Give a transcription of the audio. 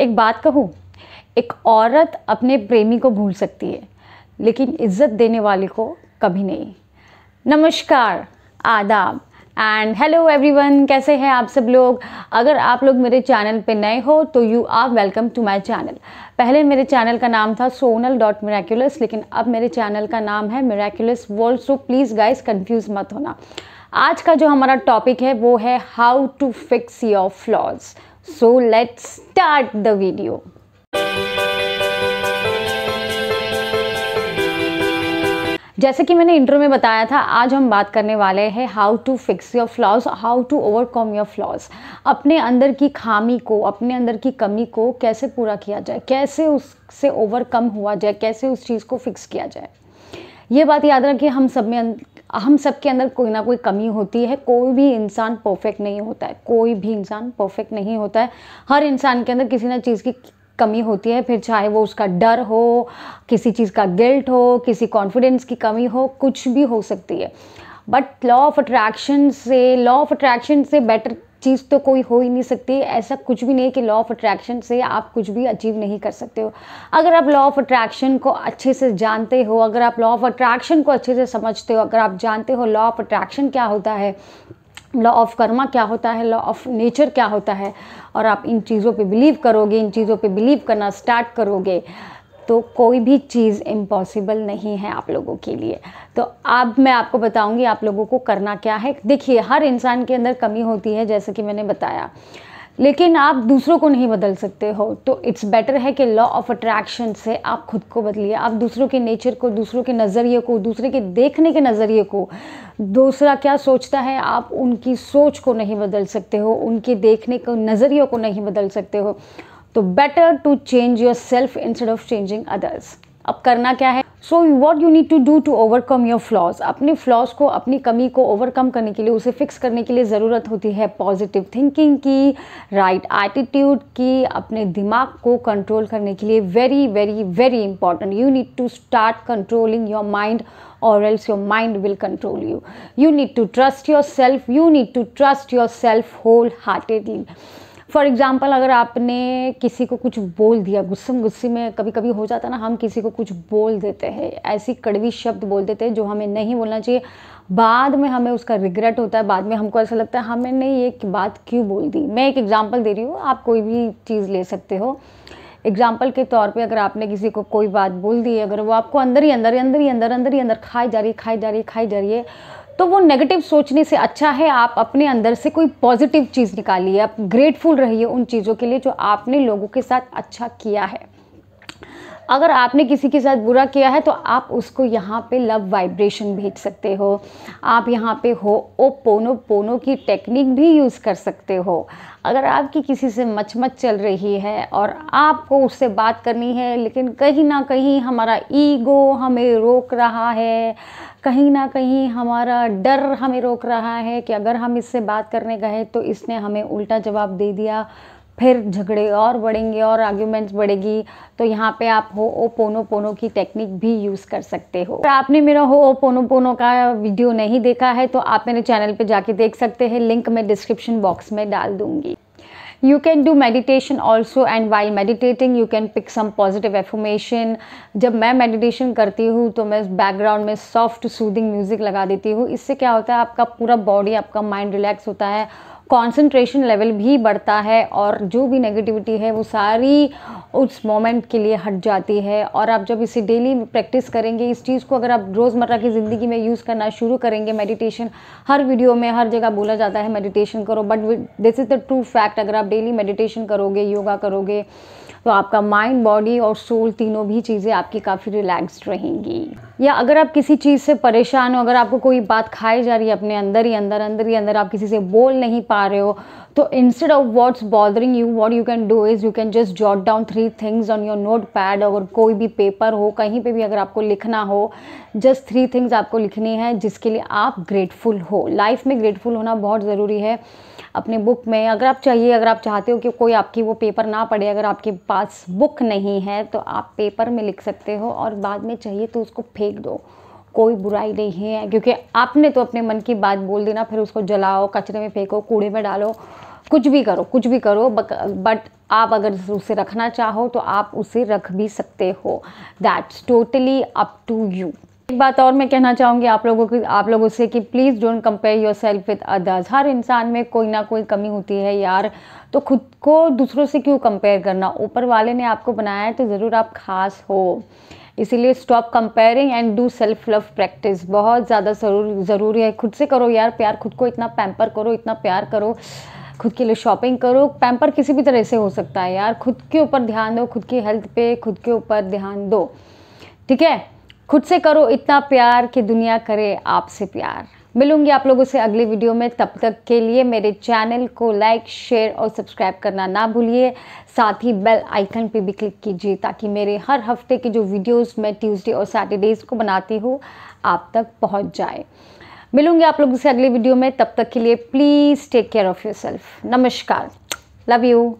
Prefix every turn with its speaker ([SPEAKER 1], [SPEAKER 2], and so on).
[SPEAKER 1] एक बात कहूँ एक औरत अपने प्रेमी को भूल सकती है लेकिन इज्जत देने वाले को कभी नहीं नमस्कार आदाब एंड हेलो एवरीवन कैसे हैं आप सब लोग अगर आप लोग मेरे चैनल पे नए हो तो you are welcome to my channel पहले मेरे चैनल का नाम था सोनल डॉट मेराक्यूलस लेकिन अब मेरे चैनल का नाम है miraculous world so please guys confuse मत होना आज का जो हमारा टॉपिक है वो है how to fix your flaws So let's start the video. जैसे कि मैंने इंटरव्यू में बताया था आज हम बात करने वाले हैं how to fix your flaws how to overcome your flaws अपने अंदर की खामी को अपने अंदर की कमी को कैसे पूरा किया जाए कैसे उससे ओवरकम हुआ जाए कैसे उस चीज़ को फिक्स किया जाए ये बात याद रखिए हम सब में अं- हम सब के अंदर कोई ना कोई कमी होती है कोई भी इंसान परफेक्ट नहीं होता है कोई भी इंसान परफेक्ट नहीं होता है हर इंसान के अंदर किसी ना चीज़ की कमी होती है फिर चाहे वो उसका डर हो किसी चीज़ का गिल्ट हो किसी कॉन्फिडेंस की कमी हो कुछ भी हो सकती है बट लॉ ऑफ अट्रैक्शन से लॉ ऑफ अट्रैक्शन से बेटर चीज़ तो कोई हो ही नहीं सकती ऐसा कुछ भी नहीं कि लॉ ऑफ अट्रैक्शन से आप कुछ भी अचीव नहीं कर सकते हो अगर आप लॉ ऑफ अट्रैक्शन को अच्छे से जानते हो अगर आप लॉ ऑफ अट्रैक्शन को अच्छे से समझते हो अगर आप जानते हो लॉ ऑफ अट्रैक्शन क्या होता है लॉ ऑफ कर्मा क्या होता है लॉ ऑफ नेचर क्या होता है और आप इन चीज़ों पे बिलीव करोगे इन चीज़ों पे बिलीव करना स्टार्ट करोगे तो कोई भी चीज़ इम्पॉसिबल नहीं है आप लोगों के लिए तो अब मैं आपको बताऊंगी आप लोगों को करना क्या है देखिए हर इंसान के अंदर कमी होती है जैसे कि मैंने बताया लेकिन आप दूसरों को नहीं बदल सकते हो तो इट्स बेटर है कि लॉ ऑफ अट्रैक्शन से आप खुद को बदलिए आप दूसरों के नेचर को दूसरों के नज़रिए को दूसरे के देखने के नज़रिए को दूसरा क्या सोचता है आप उनकी सोच को नहीं बदल सकते हो उनके देखने को नज़रियों को नहीं बदल सकते हो तो better to change yourself instead of changing others अब करना क्या है so what you need to do to overcome your flaws अपने फ्लॉज को अपनी कमी को ओवरकम करने के लिए उसे फिक्स करने के लिए ज़रूरत होती है पॉजिटिव थिंकिंग की राइट right एटीट्यूड की अपने दिमाग को कंट्रोल करने के लिए very very very important you need to start controlling your mind or else your mind will control you you need to trust yourself you need to trust yourself wholeheartedly for example अगर आपने किसी को कुछ बोल दिया गुस्सा गुस्से में कभी कभी हो जाता ना हम किसी को कुछ बोल देते हैं ऐसी कड़वी शब्द बोल देते हैं जो हमें नहीं बोलना चाहिए बाद में हमें उसका रिग्रेट होता है बाद में हमको ऐसा लगता है हमें नहीं ये बात क्यों बोल दी मैं एक एग्ज़ाम्पल दे रही हूँ आप कोई भी चीज़ ले सकते हो एग्जाम्पल के तौर पे अगर आपने किसी को कोई बात बोल दी है अगर वो आपको अंदर ही अंदर ही अंदर ही अंदर अंदर ही अंदर खाई जा रही खाई जा रही खाई जा रही है तो वो नेगेटिव सोचने से अच्छा है आप अपने अंदर से कोई पॉजिटिव चीज़ निकालिए आप ग्रेटफुल रहिए उन चीज़ों के लिए जो आपने लोगों के साथ अच्छा किया है अगर आपने किसी के साथ बुरा किया है तो आप उसको यहाँ पे लव वाइब्रेशन भेज सकते हो आप यहाँ पे हो ओ पोनो पोनो की टेक्निक भी यूज़ कर सकते हो अगर आपकी किसी से मचमच चल रही है और आपको उससे बात करनी है लेकिन कहीं ना कहीं हमारा ईगो हमें रोक रहा है कहीं ना कहीं हमारा डर हमें रोक रहा है कि अगर हम इससे बात करने गए तो इसने हमें उल्टा जवाब दे दिया फिर झगड़े और बढ़ेंगे और आर्ग्यूमेंट्स बढ़ेगी तो यहाँ पे आप हो ओ पोनो पोनो की टेक्निक भी यूज़ कर सकते हो अगर आपने मेरा हो ओ पोनो पोनो का वीडियो नहीं देखा है तो आप मेरे चैनल पे जाके देख सकते हैं लिंक मैं डिस्क्रिप्शन बॉक्स में डाल दूँगी you can do meditation also and while meditating you can pick some positive affirmation जब मैं meditation करती हूँ तो मैं background में soft soothing music लगा देती हूँ इससे क्या होता है आपका पूरा body आपका mind relax होता है कंसंट्रेशन लेवल भी बढ़ता है और जो भी नेगेटिविटी है वो सारी उस मोमेंट के लिए हट जाती है और आप जब इसे डेली प्रैक्टिस करेंगे इस चीज़ को अगर आप रोज़मर्रा की ज़िंदगी में यूज़ करना शुरू करेंगे मेडिटेशन हर वीडियो में हर जगह बोला जाता है मेडिटेशन करो but this is the true fact अगर आप डेली मेडिटेशन करोगे योगा करोगे तो आपका माइंड बॉडी और सोल तीनों भी चीज़ें आपकी काफ़ी रिलैक्स्ड रहेंगी या अगर आप किसी चीज़ से परेशान हो अगर आपको कोई बात खाई जा रही है अपने अंदर ही अंदर अंदर ही अंदर आप किसी से बोल नहीं पा रहे हो तो instead of what's bothering you what you can do is you can just jot down three things on your notepad अगर कोई भी पेपर हो कहीं पे भी अगर आपको लिखना हो जस्ट थ्री थिंग्स आपको लिखनी है जिसके लिए आप ग्रेटफुल हो लाइफ में ग्रेटफुल होना बहुत ज़रूरी है अपने बुक में अगर आप चाहिए अगर आप चाहते हो कि कोई आपकी वो पेपर ना पढ़े अगर आपके पास बुक नहीं है तो आप पेपर में लिख सकते हो और बाद में चाहिए तो उसको फेंक फेंक दो कोई बुराई नहीं है क्योंकि आपने तो अपने मन की बात बोल देना फिर उसको जलाओ कचरे में फेंको कूड़े में डालो कुछ भी करो कुछ भी करो बट आप अगर उसे रखना चाहो तो आप उसे रख भी सकते हो that's totally up to you एक बात और मैं कहना चाहूँगी आप लोगों की आप लोगों से कि please don't compare yourself with others हर इंसान में कोई ना कोई कमी होती है यार तो खुद को दूसरों से क्यों कंपेयर करना ऊपर वाले ने आपको बनाया है तो ज़रूर आप खास हो इसीलिए stop comparing and do self love practice बहुत ज़्यादा ज़रूरी है खुद से करो यार प्यार खुद को इतना पैम्पर करो इतना प्यार करो खुद के लिए शॉपिंग करो पैम्पर किसी भी तरह से हो सकता है यार खुद के ऊपर ध्यान दो खुद की हेल्थ पे खुद के ऊपर ध्यान दो ठीक है खुद से करो इतना प्यार कि दुनिया करे आपसे प्यार मिलूंगी आप लोगों से अगली वीडियो में तब तक के लिए मेरे चैनल को लाइक शेयर और सब्सक्राइब करना ना भूलिए साथ ही बेल आइकन पे भी क्लिक कीजिए ताकि मेरे हर हफ्ते के जो वीडियोस मैं ट्यूसडे और सैटरडेज़ को बनाती हूँ आप तक पहुँच जाए मिलूंगी आप लोगों से अगली वीडियो में तब तक के लिए please take care of yourself नमस्कार लव यू